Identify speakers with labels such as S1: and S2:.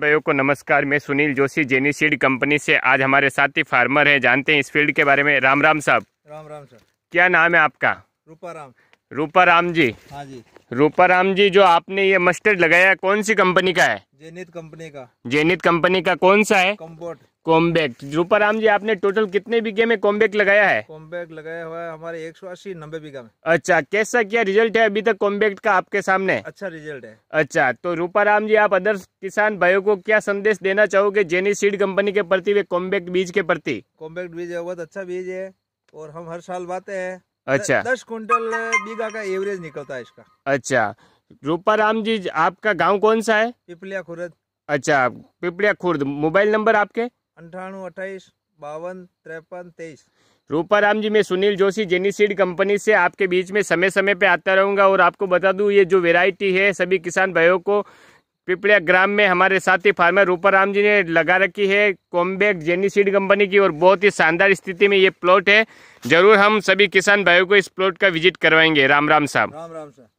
S1: भाइयों को नमस्कार मैं सुनील जोशी जेनी सीड कंपनी से आज हमारे साथी फार्मर हैं जानते हैं इस फील्ड के बारे में राम राम साहब राम राम सर क्या नाम है आपका रूपा राम रूपा राम जी हाँ जी रूपा राम जी जो आपने ये मस्टर्ड लगाया कौन सी कंपनी का है जेनित कंपनी का जेनित कंपनी का कौन सा है कम्पोर्ट कॉम्बैक रूपाराम जी आपने टोटल कितने बीघे में कॉम्बैक लगाया है
S2: कॉम्बैक लगाया हुआ है हमारे एक सौ अस्सी नब्बे बीघा में
S1: अच्छा कैसा क्या रिजल्ट है अभी तक कॉम्बैक्ट का आपके सामने अच्छा रिजल्ट है अच्छा तो रूपाराम जी आप अदर किसान भाइयों को क्या संदेश देना चाहोगे जेनी सीड कंपनी के प्रति वे कॉम्बैक्ट बीज के प्रति
S2: कॉम्बैक्ट बीज है बहुत अच्छा बीज है और हम हर साल बाते हैं अच्छा दस क्विंटल बीघा का एवरेज निकलता है इसका
S1: अच्छा रूपाराम जी आपका गाँव कौन सा है
S2: पिपलिया खुर्द
S1: अच्छा पिपलिया खुर्द मोबाइल नंबर आपके
S2: अंठानवे अट्ठाईस बावन तिरपन तेईस
S1: रूपाराम जी मैं सुनील जोशी जेनीसीड कंपनी से आपके बीच में समय समय पे आता रहूंगा और आपको बता दूं ये जो वेराइटी है सभी किसान भाइयों को पिपड़िया ग्राम में हमारे साथी फार्मर रूपाराम जी ने लगा रखी है कॉम्बेक जेनीसीड कंपनी की और बहुत ही शानदार स्थिति में ये प्लॉट है जरूर हम सभी किसान भाइयों को इस प्लॉट का विजिट करवाएंगे राम राम साहब
S2: राम राम साहब